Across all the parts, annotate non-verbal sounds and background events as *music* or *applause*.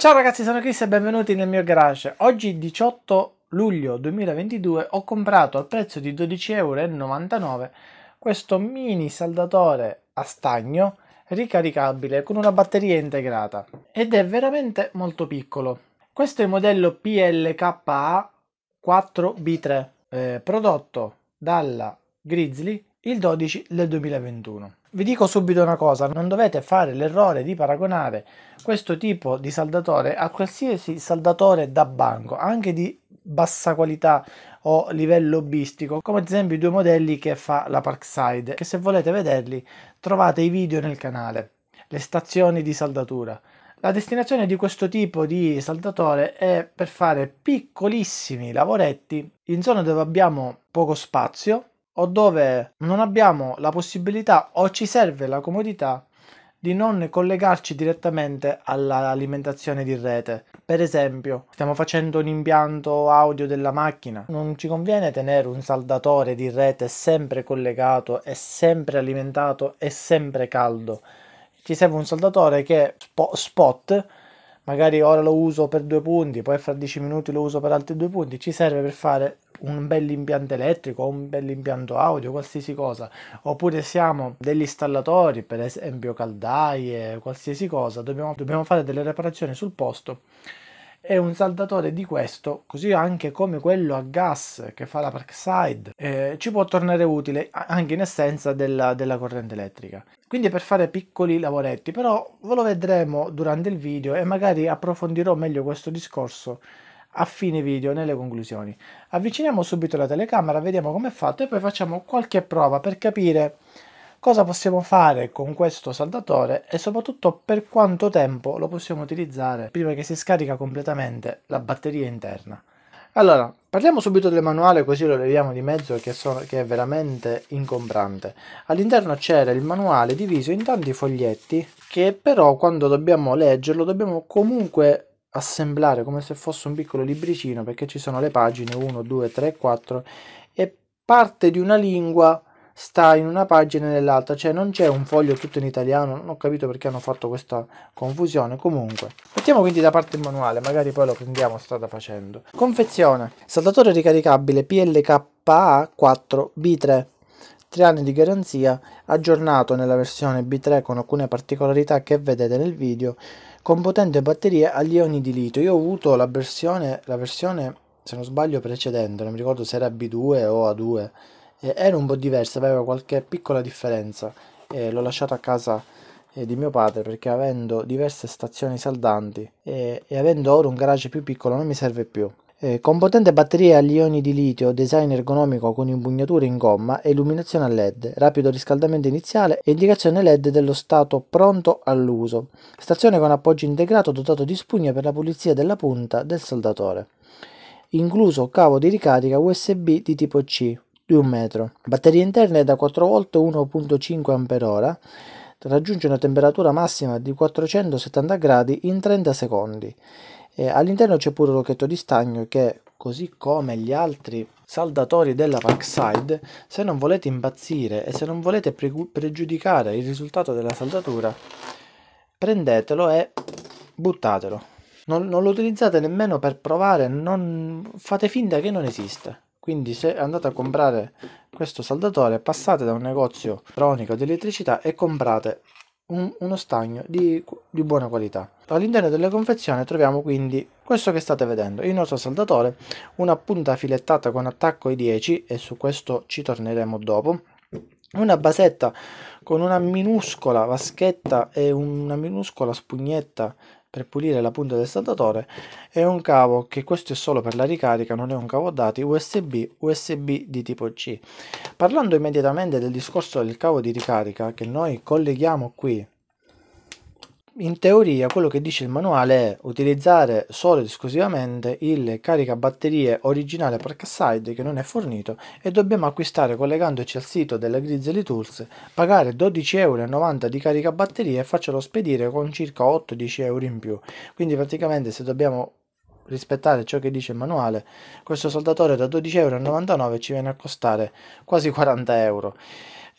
Ciao ragazzi, sono Chris e benvenuti nel mio garage. Oggi 18 luglio 2022 ho comprato al prezzo di 12,99€ questo mini saldatore a stagno ricaricabile con una batteria integrata ed è veramente molto piccolo. Questo è il modello PLKA 4B3 eh, prodotto dalla Grizzly il 12 del 2021. Vi dico subito una cosa, non dovete fare l'errore di paragonare questo tipo di saldatore a qualsiasi saldatore da banco, anche di bassa qualità o livello hobbistico, come ad esempio i due modelli che fa la Parkside, che se volete vederli trovate i video nel canale, le stazioni di saldatura. La destinazione di questo tipo di saldatore è per fare piccolissimi lavoretti in zone dove abbiamo poco spazio o dove non abbiamo la possibilità o ci serve la comodità di non collegarci direttamente all'alimentazione di rete. Per esempio, stiamo facendo un impianto audio della macchina, non ci conviene tenere un saldatore di rete sempre collegato, è sempre alimentato, e sempre caldo. Ci serve un saldatore che spot magari ora lo uso per due punti, poi fra dieci minuti lo uso per altri due punti, ci serve per fare un bel impianto elettrico, un bel impianto audio, qualsiasi cosa, oppure siamo degli installatori, per esempio caldaie, qualsiasi cosa, dobbiamo, dobbiamo fare delle riparazioni sul posto e un saldatore di questo, così anche come quello a gas che fa la Parkside, eh, ci può tornare utile anche in essenza della, della corrente elettrica. Quindi per fare piccoli lavoretti, però ve lo vedremo durante il video e magari approfondirò meglio questo discorso a fine video nelle conclusioni. Avviciniamo subito la telecamera, vediamo come è fatto e poi facciamo qualche prova per capire cosa possiamo fare con questo saldatore e soprattutto per quanto tempo lo possiamo utilizzare prima che si scarica completamente la batteria interna. Allora, parliamo subito del manuale così lo leviamo di mezzo che, sono, che è veramente ingombrante. All'interno c'era il manuale diviso in tanti foglietti che però quando dobbiamo leggerlo dobbiamo comunque assemblare come se fosse un piccolo libricino perché ci sono le pagine 1, 2, 3, 4 e parte di una lingua sta in una pagina e nell'altra, cioè non c'è un foglio tutto in italiano, non ho capito perché hanno fatto questa confusione, comunque. Mettiamo quindi da parte il manuale, magari poi lo prendiamo strada facendo. Confezione, saldatore ricaricabile PLKA4B3, 3 anni di garanzia, aggiornato nella versione B3 con alcune particolarità che vedete nel video, con potente batteria agli ioni di litio. Io ho avuto la versione, la versione se non sbaglio precedente, non mi ricordo se era B2 o A2, eh, era un po' diversa, aveva qualche piccola differenza. Eh, l'ho lasciato a casa eh, di mio padre perché avendo diverse stazioni saldanti e avendo ora un garage più piccolo non mi serve più. con potente batteria agli ioni di litio, design ergonomico con impugnature in gomma e illuminazione a LED, rapido riscaldamento iniziale e indicazione LED dello stato pronto all'uso. Stazione con appoggio integrato dotato di spugna per la pulizia della punta del saldatore incluso cavo di ricarica USB di tipo C di un metro. Batteria interna è da 4 volt 1.5 Ah, raggiunge una temperatura massima di 470 gradi in 30 secondi. all'interno c'è pure un rocchetto di stagno che, così come gli altri saldatori della Parkside, se non volete impazzire e se non volete pre pregiudicare il risultato della saldatura, prendetelo e buttatelo. Non, non lo utilizzate nemmeno per provare, non, fate finta che non esista quindi se andate a comprare questo saldatore passate da un negozio cronico di elettricità e comprate un, uno stagno di, di buona qualità all'interno delle confezioni troviamo quindi questo che state vedendo il nostro saldatore una punta filettata con attacco ai 10 e su questo ci torneremo dopo una basetta con una minuscola vaschetta e una minuscola spugnetta per pulire la punta del saldatore e un cavo che questo è solo per la ricarica non è un cavo dati USB USB di tipo C parlando immediatamente del discorso del cavo di ricarica che noi colleghiamo qui in teoria quello che dice il manuale è utilizzare solo ed esclusivamente il caricabatterie originale per che non è fornito e dobbiamo acquistare collegandoci al sito della Grizzly Tools, pagare 12,90€ di caricabatterie e farcelo spedire con circa 8-10 euro in più. Quindi praticamente se dobbiamo rispettare ciò che dice il manuale, questo soldatore da 12,99€ ci viene a costare quasi 40 euro.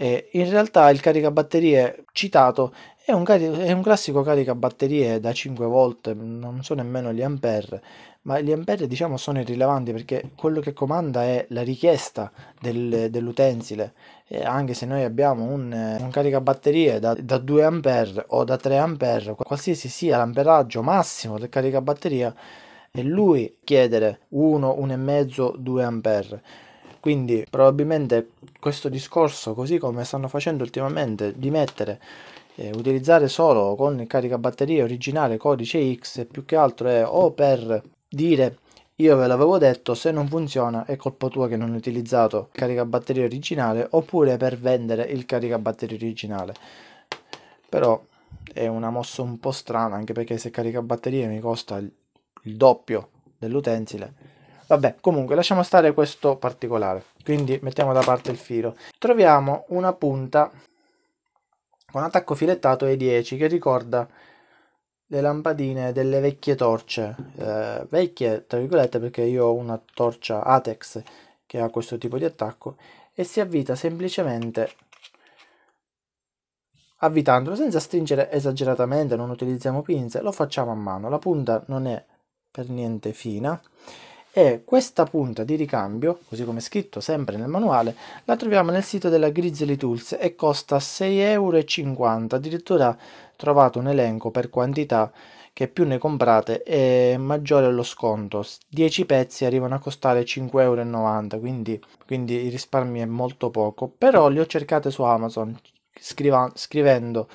E in realtà il caricabatterie citato è un, è un, classico caricabatterie da 5 volt, non so nemmeno gli ampere, ma gli ampere diciamo sono irrilevanti perché quello che comanda è la richiesta del, dell'utensile. anche se noi abbiamo un, un caricabatterie da, da 2 ampere o da 3 ampere, qualsiasi sia l'amperaggio massimo del caricabatteria, è lui chiedere 1, 1,5, 2 ampere. Quindi probabilmente questo discorso, così come stanno facendo ultimamente, di mettere eh, utilizzare solo con il caricabatterie originale codice X più che altro è o per dire io ve l'avevo detto se non funziona è colpa tua che non hai utilizzato il caricabatterie originale oppure per vendere il caricabatterie originale però è una mossa un po' strana anche perché se caricabatterie mi costa il, il doppio dell'utensile Vabbè, comunque lasciamo stare questo particolare, quindi mettiamo da parte il filo. Troviamo una punta con attacco filettato e 10 che ricorda le lampadine delle vecchie torce, eh, vecchie tra virgolette perché io ho una torcia Atex che ha questo tipo di attacco e si avvita semplicemente avvitandolo senza stringere esageratamente, non utilizziamo pinze, lo facciamo a mano, la punta non è per niente fina e questa punta di ricambio, così come scritto sempre nel manuale, la troviamo nel sito della Grizzly Tools e costa 6,50 euro, addirittura trovate un elenco per quantità che più ne comprate è maggiore lo sconto, 10 pezzi arrivano a costare 5,90 euro, quindi, quindi il risparmio è molto poco, però li ho cercate su Amazon scriva, scrivendo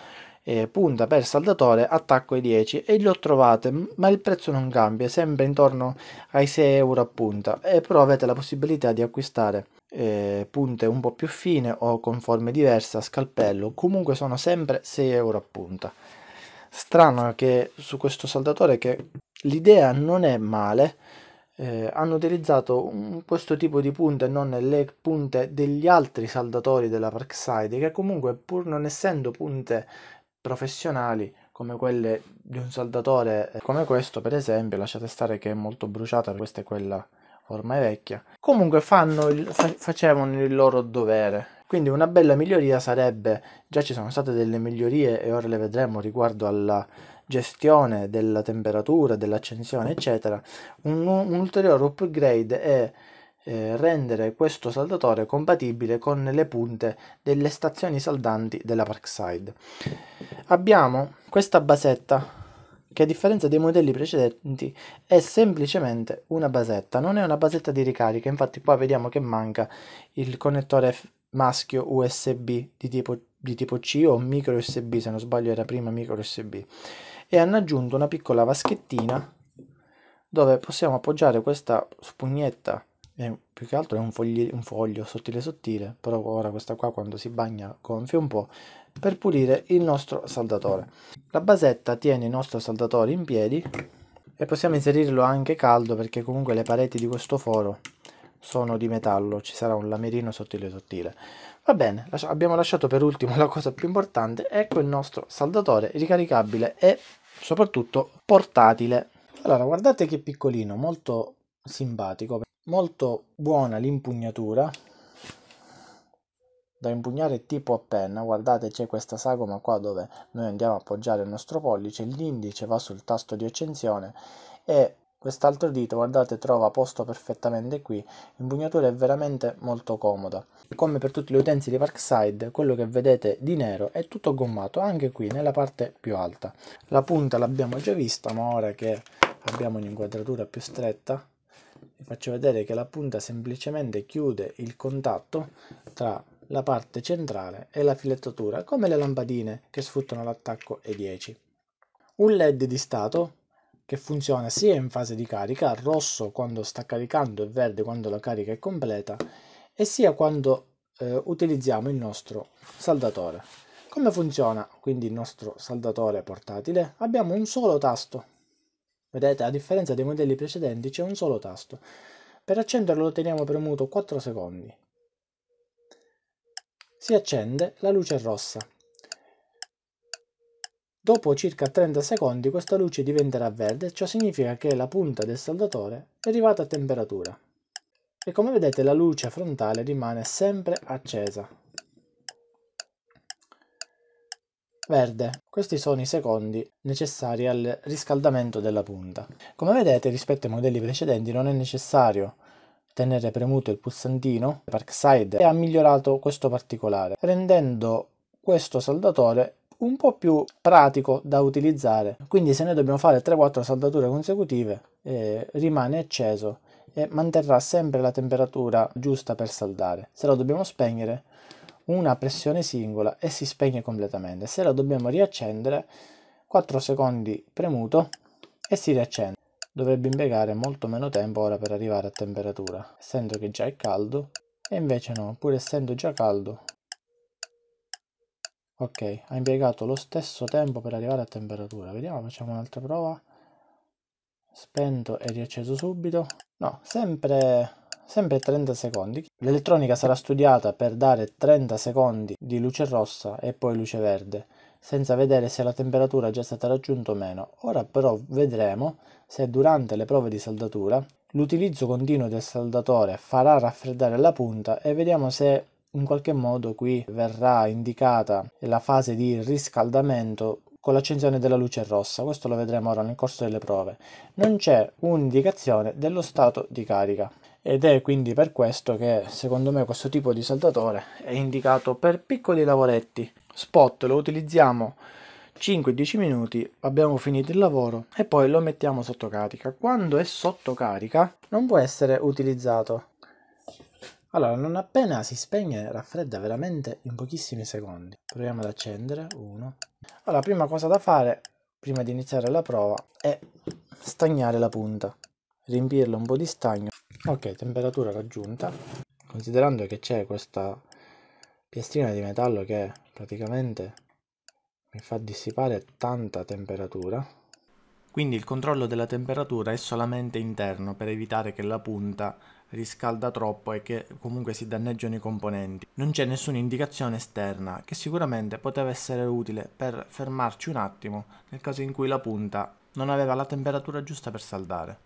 eh, punta per saldatore, attacco ai 10 e li ho trovate, ma il prezzo non cambia, sempre intorno ai 6 euro a punta, e però avete la possibilità di acquistare eh, punte un po' più fine o con forme diverse a scalpello, comunque sono sempre 6 euro a punta. Strano che su questo saldatore che l'idea non è male, eh, hanno utilizzato un, questo tipo di punte non le punte degli altri saldatori della Parkside che comunque pur non essendo punte professionali come quelle di un saldatore eh, come questo per esempio lasciate stare che è molto bruciata questa è quella ormai vecchia comunque fanno il, fa, facevano il loro dovere quindi una bella miglioria sarebbe già ci sono state delle migliorie e ora le vedremo riguardo alla gestione della temperatura dell'accensione eccetera un, un ulteriore upgrade è eh, rendere questo saldatore compatibile con le punte delle stazioni saldanti della Parkside. Abbiamo questa basetta che a differenza dei modelli precedenti è semplicemente una basetta, non è una basetta di ricarica, infatti qua vediamo che manca il connettore maschio USB di tipo, di tipo C o micro USB, se non sbaglio era prima micro USB, e hanno aggiunto una piccola vaschettina dove possiamo appoggiare questa spugnetta è, più che altro è un, fogli, un foglio sottile sottile, però ora questa qua quando si bagna gonfia un po', per pulire il nostro saldatore. La basetta tiene il nostro saldatore in piedi e possiamo inserirlo anche caldo perché comunque le pareti di questo foro sono di metallo, ci sarà un lamerino sottile sottile. Va bene, abbiamo lasciato per ultimo *laughs* la cosa più importante, ecco il nostro saldatore ricaricabile e soprattutto portatile. Allora, guardate che piccolino, molto simpatico molto buona l'impugnatura da impugnare tipo a penna guardate c'è questa sagoma qua dove noi andiamo a appoggiare il nostro pollice l'indice va sul tasto di accensione e quest'altro dito guardate trova posto perfettamente qui l'impugnatura è veramente molto comoda come per tutti gli utensili Parkside quello che vedete di nero è tutto gommato anche qui nella parte più alta la punta l'abbiamo già vista ma ora che abbiamo un'inquadratura più stretta vi faccio vedere che la punta semplicemente chiude il contatto tra la parte centrale e la filettatura come le lampadine che sfruttano l'attacco E10 un led di stato che funziona sia in fase di carica rosso quando sta caricando e verde quando la carica è completa e sia quando eh, utilizziamo il nostro saldatore come funziona quindi il nostro saldatore portatile abbiamo un solo tasto Vedete, a differenza dei modelli precedenti c'è un solo tasto. Per accenderlo lo teniamo premuto 4 secondi. Si accende, la luce è rossa. Dopo circa 30 secondi questa luce diventerà verde, ciò significa che la punta del saldatore è arrivata a temperatura. E come vedete la luce frontale rimane sempre accesa, Verde. Questi sono i secondi necessari al riscaldamento della punta. Come vedete rispetto ai modelli precedenti non è necessario tenere premuto il pulsantino Parkside e ha migliorato questo particolare rendendo questo saldatore un po' più pratico da utilizzare quindi se noi dobbiamo fare 3-4 saldature consecutive eh, rimane acceso e manterrà sempre la temperatura giusta per saldare se lo dobbiamo spegnere una pressione singola e si spegne completamente. Se la dobbiamo riaccendere, 4 secondi premuto e si riaccende. Dovrebbe impiegare molto meno tempo ora per arrivare a temperatura, essendo che già è caldo, e invece no, pur essendo già caldo. Ok, ha impiegato lo stesso tempo per arrivare a temperatura. Vediamo, facciamo un'altra prova. Spento e riacceso subito. No, sempre sempre 30 secondi. L'elettronica sarà studiata per dare 30 secondi di luce rossa e poi luce verde, senza vedere se la temperatura è già stata raggiunta o meno. Ora però vedremo se durante le prove di saldatura l'utilizzo continuo del saldatore farà raffreddare la punta e vediamo se in qualche modo qui verrà indicata la fase di riscaldamento con l'accensione della luce rossa, questo lo vedremo ora nel corso delle prove. Non c'è un'indicazione dello stato di carica ed è quindi per questo che secondo me questo tipo di saldatore è indicato per piccoli lavoretti spot lo utilizziamo 5-10 minuti abbiamo finito il lavoro e poi lo mettiamo sotto carica quando è sotto carica non può essere utilizzato allora non appena si spegne raffredda veramente in pochissimi secondi proviamo ad accendere uno allora prima cosa da fare prima di iniziare la prova è stagnare la punta riempirla un po' di stagno ok temperatura raggiunta considerando che c'è questa piastrina di metallo che praticamente mi fa dissipare tanta temperatura quindi il controllo della temperatura è solamente interno per evitare che la punta riscalda troppo e che comunque si danneggiano i componenti. Non c'è nessuna indicazione esterna che sicuramente poteva essere utile per fermarci un attimo nel caso in cui la punta non aveva la temperatura giusta per saldare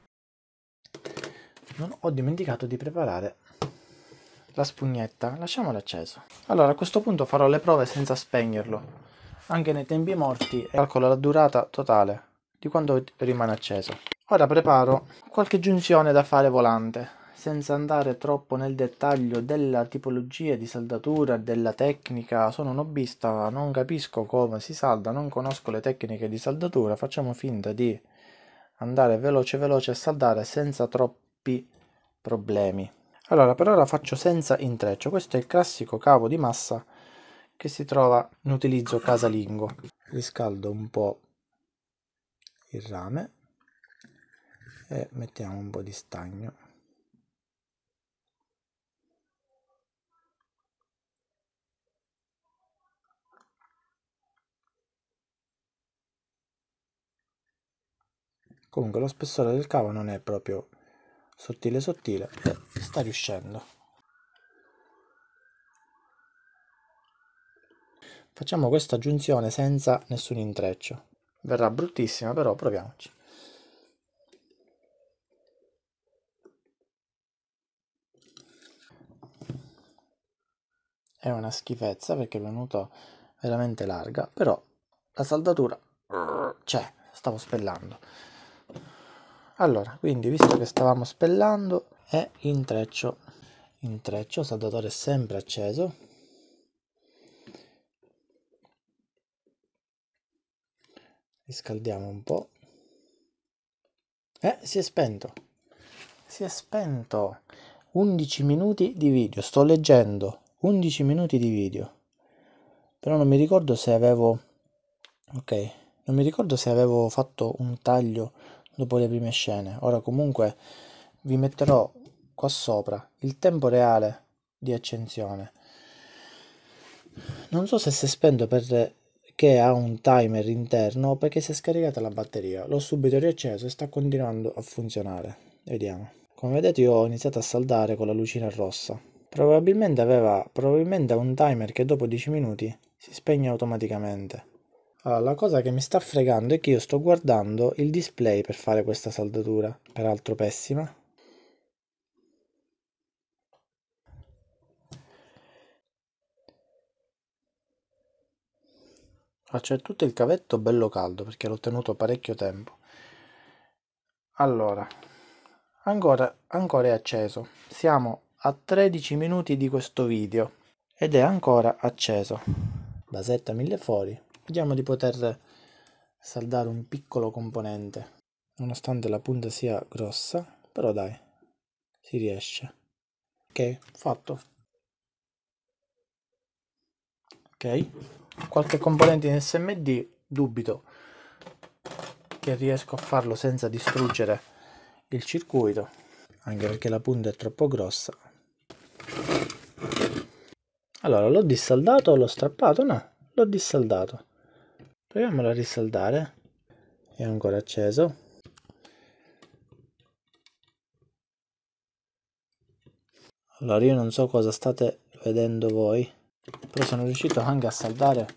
non ho dimenticato di preparare la spugnetta lasciamola acceso allora a questo punto farò le prove senza spegnerlo anche nei tempi morti calcolo la durata totale di quando rimane acceso ora preparo qualche giunzione da fare volante senza andare troppo nel dettaglio della tipologia di saldatura, della tecnica, sono un hobbista, non capisco come si salda, non conosco le tecniche di saldatura, facciamo finta di andare veloce veloce a saldare senza troppo troppi problemi. Allora, per ora faccio senza intreccio. Questo è il classico cavo di massa che si trova in utilizzo casalingo. Riscaldo un po' il rame e mettiamo un po' di stagno. Comunque lo spessore del cavo non è proprio sottile sottile sta riuscendo facciamo questa giunzione senza nessun intreccio verrà bruttissima però proviamoci è una schifezza perché è venuta veramente larga però la saldatura c'è stavo spellando allora quindi visto che stavamo spellando è intreccio intreccio saldatore sempre acceso riscaldiamo un po' eh si è spento si è spento 11 minuti di video sto leggendo 11 minuti di video però non mi ricordo se avevo ok non mi ricordo se avevo fatto un taglio dopo le prime scene. Ora comunque vi metterò qua sopra il tempo reale di accensione. Non so se si è spento perché ha un timer interno o perché si è scaricata la batteria. L'ho subito riacceso e sta continuando a funzionare. Vediamo. Come vedete io ho iniziato a saldare con la lucina rossa. Probabilmente aveva probabilmente un timer che dopo 10 minuti si spegne automaticamente. Allora, la cosa che mi sta fregando è che io sto guardando il display per fare questa saldatura, peraltro pessima. Ah, c'è tutto il cavetto bello caldo perché l'ho tenuto parecchio tempo. Allora, ancora, ancora è acceso. Siamo a 13 minuti di questo video ed è ancora acceso. Basetta mille fori, Vediamo di poter saldare un piccolo componente. Nonostante la punta sia grossa, però dai, si riesce. Ok, fatto. Ok, qualche componente in SMD dubito che riesco a farlo senza distruggere il circuito, anche perché la punta è troppo grossa. Allora, l'ho dissaldato o l'ho strappato? No, l'ho dissaldato proviamolo a risaldare è ancora acceso allora io non so cosa state vedendo voi però sono riuscito anche a saldare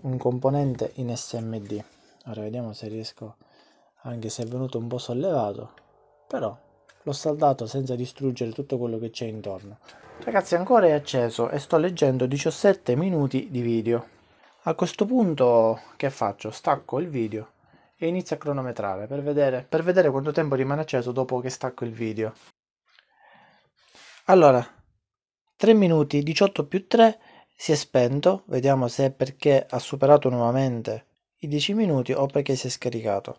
un componente in smd ora vediamo se riesco anche se è venuto un po' sollevato però l'ho saldato senza distruggere tutto quello che c'è intorno ragazzi ancora è acceso e sto leggendo 17 minuti di video a questo punto che faccio? Stacco il video e inizio a cronometrare per vedere, per vedere quanto tempo rimane acceso dopo che stacco il video. Allora, 3 minuti 18 più 3 si è spento, vediamo se è perché ha superato nuovamente i 10 minuti o perché si è scaricato.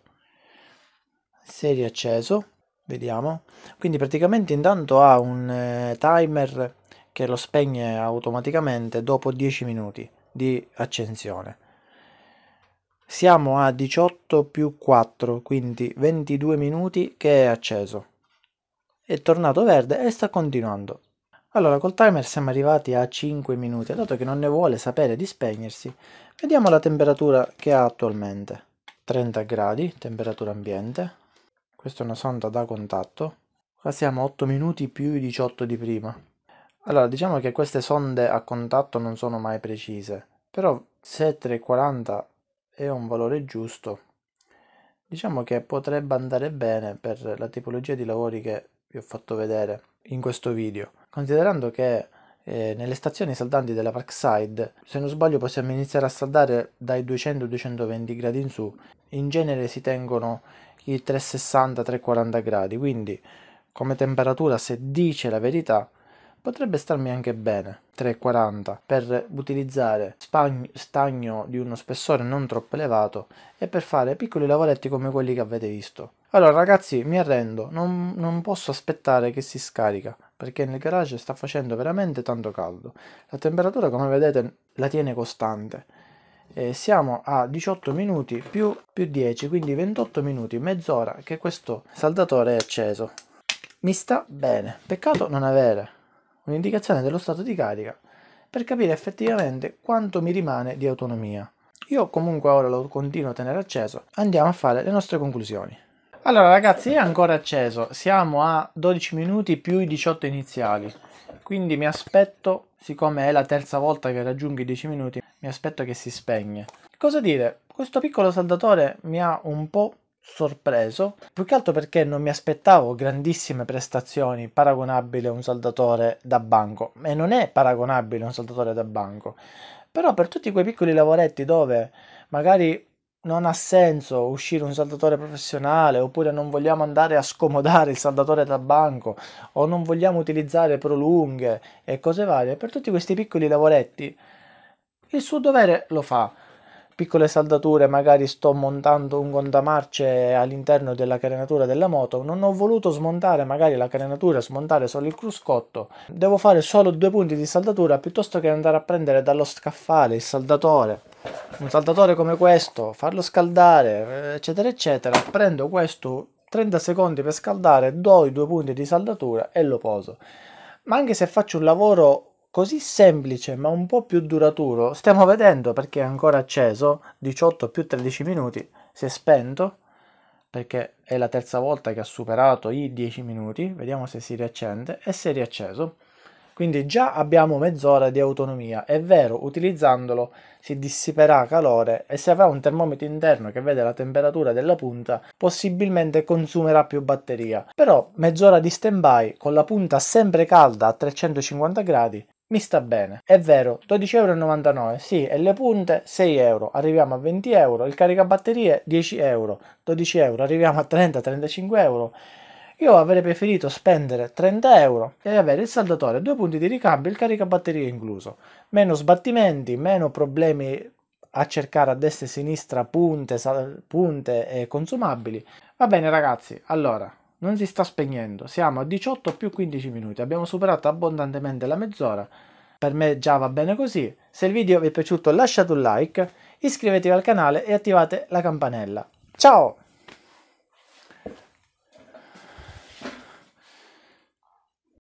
Si è riacceso, vediamo. Quindi praticamente intanto ha un eh, timer che lo spegne automaticamente dopo 10 minuti di accensione. Siamo a 18 più 4, quindi 22 minuti che è acceso. È tornato verde e sta continuando. Allora, col timer siamo arrivati a 5 minuti, dato che non ne vuole sapere di spegnersi, vediamo la temperatura che ha attualmente. 30 gradi, temperatura ambiente. Questa è una sonda da contatto. Qua siamo 8 minuti più i 18 di prima. Allora, diciamo che queste sonde a contatto non sono mai precise però se 340 è un valore giusto diciamo che potrebbe andare bene per la tipologia di lavori che vi ho fatto vedere in questo video considerando che eh, nelle stazioni saldanti della Parkside se non sbaglio possiamo iniziare a saldare dai 200-220 gradi in su in genere si tengono i 360-340 gradi quindi come temperatura se dice la verità potrebbe starmi anche bene 3,40 per utilizzare stagno di uno spessore non troppo elevato e per fare piccoli lavoretti come quelli che avete visto allora ragazzi mi arrendo non, non posso aspettare che si scarica perché nel garage sta facendo veramente tanto caldo la temperatura come vedete la tiene costante eh, siamo a 18 minuti più, più 10 quindi 28 minuti mezz'ora che questo saldatore è acceso mi sta bene peccato non avere un'indicazione dello stato di carica per capire effettivamente quanto mi rimane di autonomia. Io comunque ora lo continuo a tenere acceso, andiamo a fare le nostre conclusioni. Allora ragazzi è ancora acceso, siamo a 12 minuti più i 18 iniziali, quindi mi aspetto, siccome è la terza volta che raggiungo i 10 minuti, mi aspetto che si spegne. Cosa dire, questo piccolo saldatore mi ha un po' sorpreso, più che altro perché non mi aspettavo grandissime prestazioni paragonabili a un saldatore da banco e non è paragonabile a un saldatore da banco, però per tutti quei piccoli lavoretti dove magari non ha senso uscire un saldatore professionale oppure non vogliamo andare a scomodare il saldatore da banco o non vogliamo utilizzare prolunghe e cose varie, per tutti questi piccoli lavoretti il suo dovere lo fa piccole saldature, magari sto montando un contamarce all'interno della carenatura della moto, non ho voluto smontare magari la carenatura, smontare solo il cruscotto, devo fare solo due punti di saldatura piuttosto che andare a prendere dallo scaffale il saldatore, un saldatore come questo, farlo scaldare, eccetera eccetera, prendo questo 30 secondi per scaldare, do i due punti di saldatura e lo poso. Ma anche se faccio un lavoro così semplice ma un po' più duraturo. Stiamo vedendo perché è ancora acceso, 18 più 13 minuti, si è spento perché è la terza volta che ha superato i 10 minuti, vediamo se si riaccende e si è riacceso. Quindi già abbiamo mezz'ora di autonomia, è vero, utilizzandolo si dissiperà calore e se avrà un termometro interno che vede la temperatura della punta, possibilmente consumerà più batteria. Però mezz'ora di stand-by con la punta sempre calda a 350 gradi mi sta bene. È vero, 12,99 euro, sì, e le punte 6 euro, arriviamo a 20 euro, il caricabatterie 10 euro, 12 euro, arriviamo a 30-35 euro. Io avrei preferito spendere 30 euro e avere il saldatore, due punti di ricambio e il caricabatterie incluso. Meno sbattimenti, meno problemi a cercare a destra e sinistra punte, punte e consumabili. Va bene ragazzi, allora non si sta spegnendo. Siamo a 18 più 15 minuti. Abbiamo superato abbondantemente la mezz'ora. Per me già va bene così. Se il video vi è piaciuto lasciate un like, iscrivetevi al canale e attivate la campanella. Ciao!